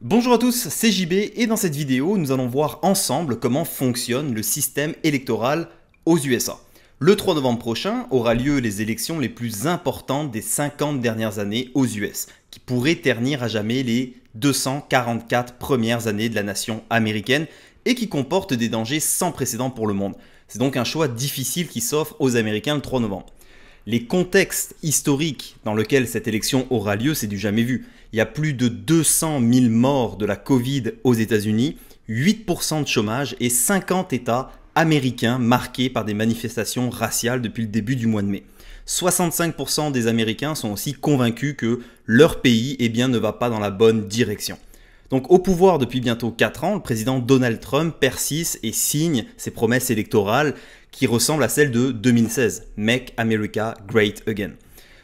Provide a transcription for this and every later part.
Bonjour à tous, c'est JB et dans cette vidéo, nous allons voir ensemble comment fonctionne le système électoral aux USA. Le 3 novembre prochain aura lieu les élections les plus importantes des 50 dernières années aux US, qui pourraient ternir à jamais les 244 premières années de la nation américaine et qui comportent des dangers sans précédent pour le monde. C'est donc un choix difficile qui s'offre aux Américains le 3 novembre les contextes historiques dans lesquels cette élection aura lieu, c'est du jamais vu. Il y a plus de 200 000 morts de la Covid aux États-Unis, 8% de chômage et 50 États américains marqués par des manifestations raciales depuis le début du mois de mai. 65% des Américains sont aussi convaincus que leur pays et eh bien, ne va pas dans la bonne direction. Donc au pouvoir depuis bientôt 4 ans, le président Donald Trump persiste et signe ses promesses électorales qui ressemble à celle de 2016, Make America Great Again.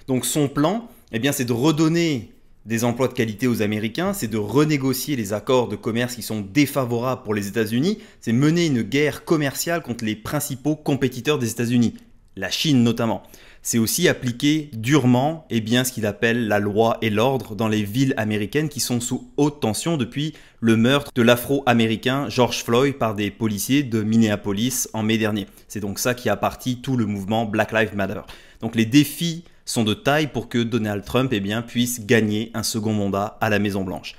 Donc son plan, eh bien, c'est de redonner des emplois de qualité aux Américains, c'est de renégocier les accords de commerce qui sont défavorables pour les États-Unis, c'est mener une guerre commerciale contre les principaux compétiteurs des États-Unis, la Chine notamment c'est aussi appliquer durement eh bien, ce qu'il appelle la loi et l'ordre dans les villes américaines qui sont sous haute tension depuis le meurtre de l'afro-américain George Floyd par des policiers de Minneapolis en mai dernier. C'est donc ça qui a parti tout le mouvement Black Lives Matter. Donc les défis sont de taille pour que Donald Trump eh bien, puisse gagner un second mandat à la Maison-Blanche.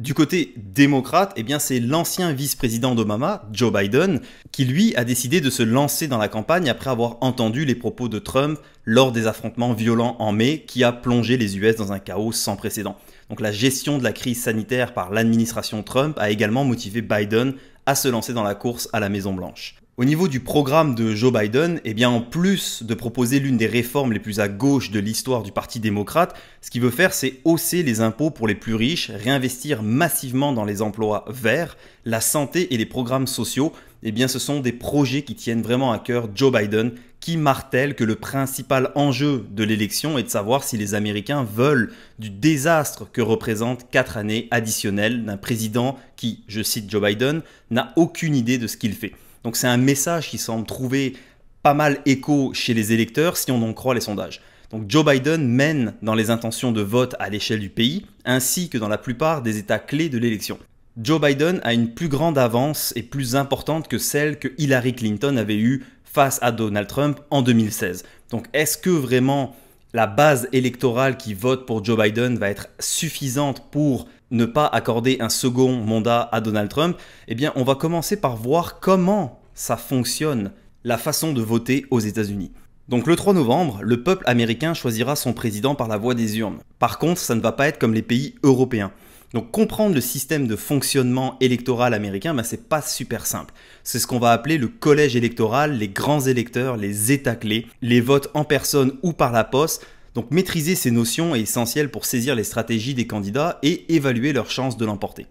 Du côté démocrate, eh bien c'est l'ancien vice-président d'Obama, Joe Biden, qui lui a décidé de se lancer dans la campagne après avoir entendu les propos de Trump lors des affrontements violents en mai qui a plongé les US dans un chaos sans précédent. Donc la gestion de la crise sanitaire par l'administration Trump a également motivé Biden à se lancer dans la course à la Maison Blanche. Au niveau du programme de Joe Biden, eh bien en plus de proposer l'une des réformes les plus à gauche de l'histoire du Parti démocrate, ce qu'il veut faire c'est hausser les impôts pour les plus riches, réinvestir massivement dans les emplois verts, la santé et les programmes sociaux. Eh bien ce sont des projets qui tiennent vraiment à cœur Joe Biden qui martèle que le principal enjeu de l'élection est de savoir si les Américains veulent du désastre que représentent quatre années additionnelles d'un président qui, je cite Joe Biden, n'a aucune idée de ce qu'il fait. Donc c'est un message qui semble trouver pas mal écho chez les électeurs si on en croit les sondages. Donc Joe Biden mène dans les intentions de vote à l'échelle du pays, ainsi que dans la plupart des États clés de l'élection. Joe Biden a une plus grande avance et plus importante que celle que Hillary Clinton avait eue face à Donald Trump en 2016. Donc est-ce que vraiment la base électorale qui vote pour Joe Biden va être suffisante pour ne pas accorder un second mandat à Donald Trump, eh bien on va commencer par voir comment ça fonctionne, la façon de voter aux États-Unis. Donc le 3 novembre, le peuple américain choisira son président par la voie des urnes. Par contre, ça ne va pas être comme les pays européens. Donc comprendre le système de fonctionnement électoral américain, ben, c'est pas super simple. C'est ce qu'on va appeler le collège électoral, les grands électeurs, les états clés, les votes en personne ou par la poste, donc maîtriser ces notions est essentiel pour saisir les stratégies des candidats et évaluer leurs chances de l'emporter.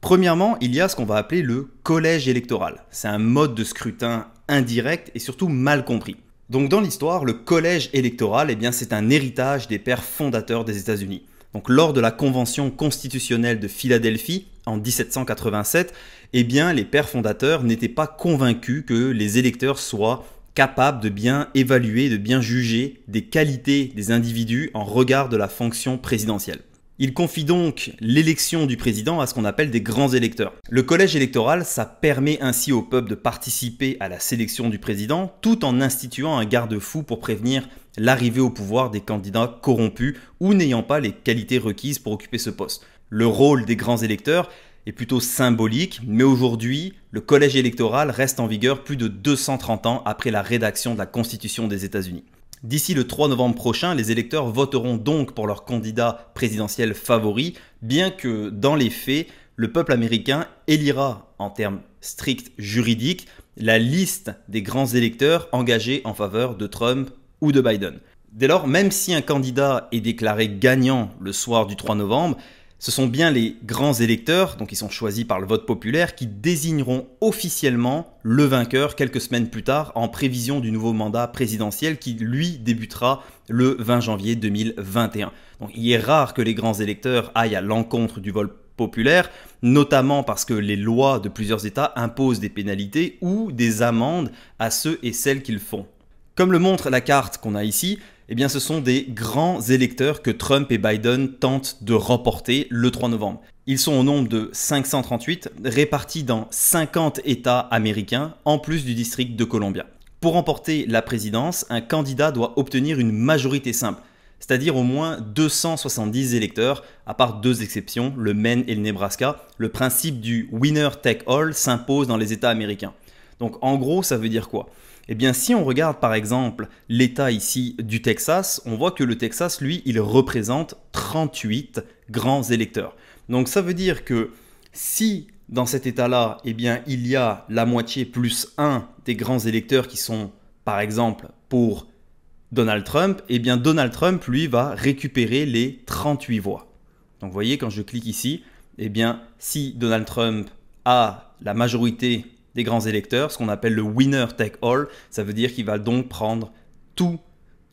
Premièrement, il y a ce qu'on va appeler le collège électoral. C'est un mode de scrutin indirect et surtout mal compris. Donc dans l'histoire, le collège électoral, eh bien c'est un héritage des pères fondateurs des États-Unis. Donc lors de la convention constitutionnelle de Philadelphie en 1787, eh bien les pères fondateurs n'étaient pas convaincus que les électeurs soient capable de bien évaluer, de bien juger des qualités des individus en regard de la fonction présidentielle. Il confie donc l'élection du président à ce qu'on appelle des grands électeurs. Le collège électoral, ça permet ainsi au peuple de participer à la sélection du président tout en instituant un garde-fou pour prévenir l'arrivée au pouvoir des candidats corrompus ou n'ayant pas les qualités requises pour occuper ce poste. Le rôle des grands électeurs, est plutôt symbolique, mais aujourd'hui, le collège électoral reste en vigueur plus de 230 ans après la rédaction de la Constitution des États-Unis. D'ici le 3 novembre prochain, les électeurs voteront donc pour leur candidat présidentiel favori, bien que, dans les faits, le peuple américain élira, en termes stricts juridiques, la liste des grands électeurs engagés en faveur de Trump ou de Biden. Dès lors, même si un candidat est déclaré gagnant le soir du 3 novembre, ce sont bien les grands électeurs, donc ils sont choisis par le vote populaire, qui désigneront officiellement le vainqueur quelques semaines plus tard en prévision du nouveau mandat présidentiel qui, lui, débutera le 20 janvier 2021. Donc il est rare que les grands électeurs aillent à l'encontre du vote populaire, notamment parce que les lois de plusieurs États imposent des pénalités ou des amendes à ceux et celles qu'ils font. Comme le montre la carte qu'on a ici, eh bien ce sont des grands électeurs que Trump et Biden tentent de remporter le 3 novembre. Ils sont au nombre de 538, répartis dans 50 États américains, en plus du district de Columbia. Pour remporter la présidence, un candidat doit obtenir une majorité simple, c'est-à-dire au moins 270 électeurs, à part deux exceptions, le Maine et le Nebraska. Le principe du winner take all s'impose dans les États américains. Donc en gros, ça veut dire quoi eh bien, si on regarde par exemple l'État ici du Texas, on voit que le Texas, lui, il représente 38 grands électeurs. Donc ça veut dire que si dans cet État-là, eh bien, il y a la moitié plus un des grands électeurs qui sont, par exemple, pour Donald Trump, eh bien, Donald Trump, lui, va récupérer les 38 voix. Donc, vous voyez, quand je clique ici, eh bien, si Donald Trump a la majorité grands électeurs, ce qu'on appelle le winner take all. Ça veut dire qu'il va donc prendre tous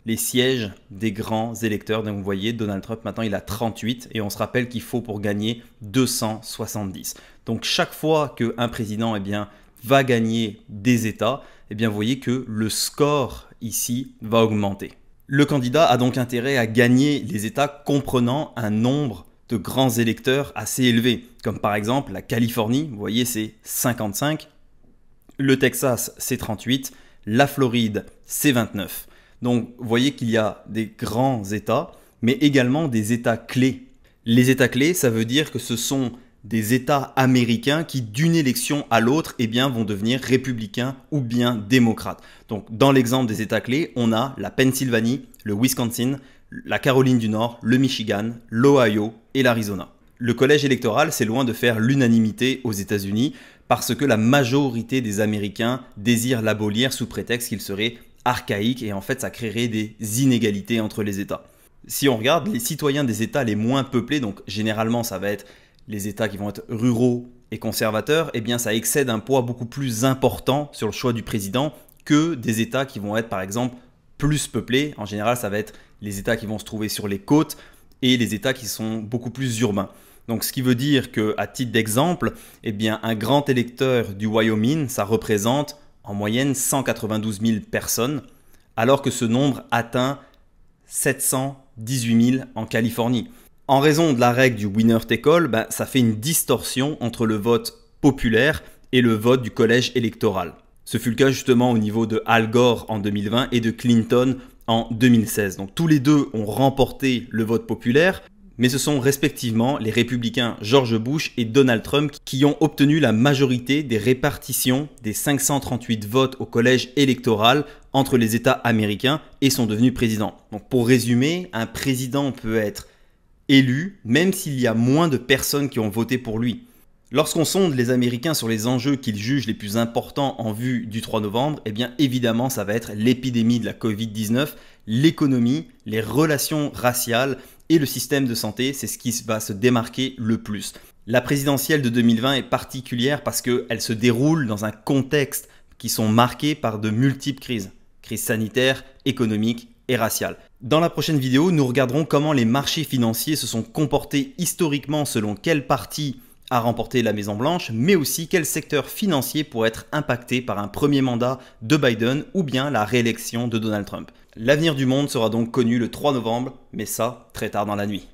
les sièges des grands électeurs. Donc vous voyez, Donald Trump maintenant il a 38 et on se rappelle qu'il faut pour gagner 270. Donc chaque fois qu'un président et eh bien, va gagner des États, et eh bien, vous voyez que le score ici va augmenter. Le candidat a donc intérêt à gagner les États comprenant un nombre de grands électeurs assez élevés, comme par exemple la Californie, vous voyez c'est 55, le Texas, c'est 38. La Floride, c'est 29. Donc, vous voyez qu'il y a des grands États, mais également des États clés. Les États clés, ça veut dire que ce sont des États américains qui, d'une élection à l'autre, eh bien, vont devenir républicains ou bien démocrates. Donc, dans l'exemple des États clés, on a la Pennsylvanie, le Wisconsin, la Caroline du Nord, le Michigan, l'Ohio et l'Arizona. Le collège électoral, c'est loin de faire l'unanimité aux États-Unis parce que la majorité des Américains désirent l'abolir sous prétexte qu'il serait archaïque et en fait ça créerait des inégalités entre les États. Si on regarde les citoyens des États les moins peuplés, donc généralement ça va être les États qui vont être ruraux et conservateurs, eh bien ça excède un poids beaucoup plus important sur le choix du président que des États qui vont être par exemple plus peuplés. En général ça va être les États qui vont se trouver sur les côtes et les États qui sont beaucoup plus urbains. Donc ce qui veut dire que, à titre d'exemple, eh un grand électeur du Wyoming, ça représente en moyenne 192 000 personnes, alors que ce nombre atteint 718 000 en Californie. En raison de la règle du winner take all, ben, ça fait une distorsion entre le vote populaire et le vote du collège électoral. Ce fut le cas justement au niveau de Al Gore en 2020 et de Clinton en 2016. Donc tous les deux ont remporté le vote populaire, mais ce sont respectivement les républicains George Bush et Donald Trump qui ont obtenu la majorité des répartitions des 538 votes au collège électoral entre les États américains et sont devenus présidents. Donc pour résumer, un président peut être élu même s'il y a moins de personnes qui ont voté pour lui. Lorsqu'on sonde les Américains sur les enjeux qu'ils jugent les plus importants en vue du 3 novembre, eh bien évidemment ça va être l'épidémie de la Covid-19, l'économie, les relations raciales, et le système de santé, c'est ce qui va se démarquer le plus. La présidentielle de 2020 est particulière parce qu'elle se déroule dans un contexte qui sont marqués par de multiples crises, crises sanitaires, économiques et raciales. Dans la prochaine vidéo, nous regarderons comment les marchés financiers se sont comportés historiquement selon quel parti a remporté la Maison Blanche, mais aussi quel secteur financier pourrait être impacté par un premier mandat de Biden ou bien la réélection de Donald Trump. L'avenir du monde sera donc connu le 3 novembre, mais ça très tard dans la nuit.